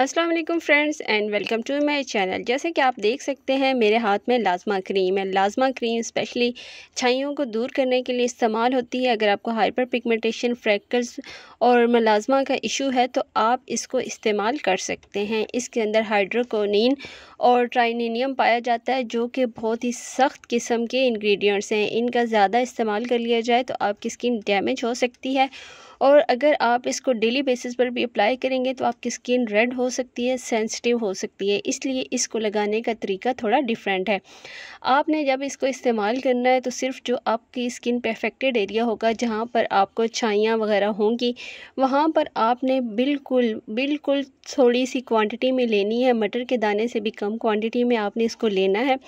अस्सलाम वालेकुम friends and welcome to my channel जैसे कि आप देख सकते हैं मेरे हाथ में लाजमा क्रीम है लाजमा क्रीम स्पेशली छाइयों को दूर करने के लिए इस्तेमाल होती है अगर आपको हाइपर पिगमेंटेशन फ्रैक्चर्स और मलाजमा का इशू है तो आप इसको इस्तेमाल कर सकते हैं इसके अंदर हाइड्रोकोनिन और ट्राइनिनियम पाया जाता है जो कि बहुत ही सख्त किस्म के इन्ग्रीडियंट्स हैं इनका ज़्यादा इस्तेमाल कर लिया जाए तो आपकी स्किन डैमेज हो सकती है और अगर आप इसको डेली बेसिस पर भी अप्लाई करेंगे तो आपकी स्किन रेड हो सकती है सेंसिटिव हो सकती है इसलिए इसको लगाने का तरीका थोड़ा डिफरेंट है आपने जब इसको इस्तेमाल करना है तो सिर्फ जो आपकी स्किन पर अफेक्टेड एरिया होगा जहाँ पर आपको छाइयाँ वगैरह होंगी वहाँ पर आपने बिल्कुल बिल्कुल थोड़ी सी क्वान्टिटी में लेनी है मटर के दाने से भी कम क्वान्टिटी में आपने इसको लेना है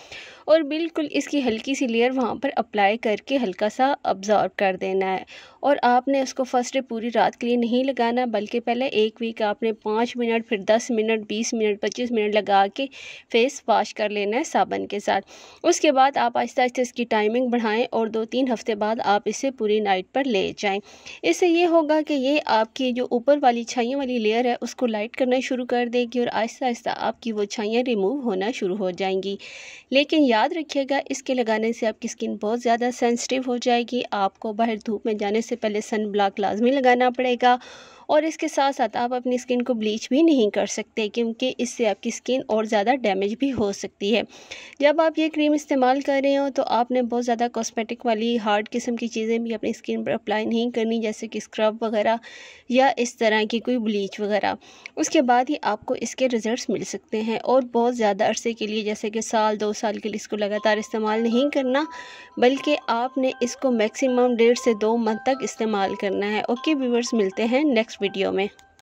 और बिल्कुल इसकी हल्की सी लेयर वहाँ पर अप्लाई करके हल्का सा अब्ज़ॉर्ब कर देना है और आपने उसको फर्स्ट पूरी रात के लिए नहीं लगाना बल्कि पहले एक वीक आपने पाँच मिनट फिर दस मिनट बीस मिनट पच्चीस मिनट लगा के फेस वाश कर लेना है साबन के साथ उसके बाद आप आहिस्ता आहिस्ता इसकी टाइमिंग बढ़ाएँ और दो तीन हफ्ते बाद आप इसे पूरी नाइट पर ले जाएँ इससे ये होगा कि ये आपकी जो ऊपर वाली छाइयों वाली लेयर है उसको लाइट करना शुरू कर देगी और आहिस्ता आहिस्ता आपकी वो छाइयाँ रिमूव होना शुरू हो जाएंगी लेकिन याद रखिएगा इसके लगाने से आपकी स्किन बहुत ज़्यादा सेंसिटिव हो जाएगी आपको बाहर धूप में जाने से पहले सन ब्लॉक लाजमी लगाना पड़ेगा और इसके साथ साथ आप अपनी स्किन को ब्लीच भी नहीं कर सकते क्योंकि इससे आपकी स्किन और ज़्यादा डैमेज भी हो सकती है जब आप ये क्रीम इस्तेमाल कर रहे हो तो आपने बहुत ज़्यादा कॉस्मेटिक वाली हार्ड किस्म की चीज़ें भी अपनी स्किन पर अप्लाई नहीं करनी जैसे कि स्क्रब वगैरह या इस तरह की कोई ब्लीच वगैरह उसके बाद ही आपको इसके रिज़ल्ट मिल सकते हैं और बहुत ज़्यादा अरसे के लिए जैसे कि साल दो साल के लिए इसको लगातार इस्तेमाल नहीं करना बल्कि आपने इसको मैक्सिमम डेढ़ से दो मंथ तक इस्तेमाल करना है ओके व्यूवर्स मिलते हैं नेक्स्ट वीडियो में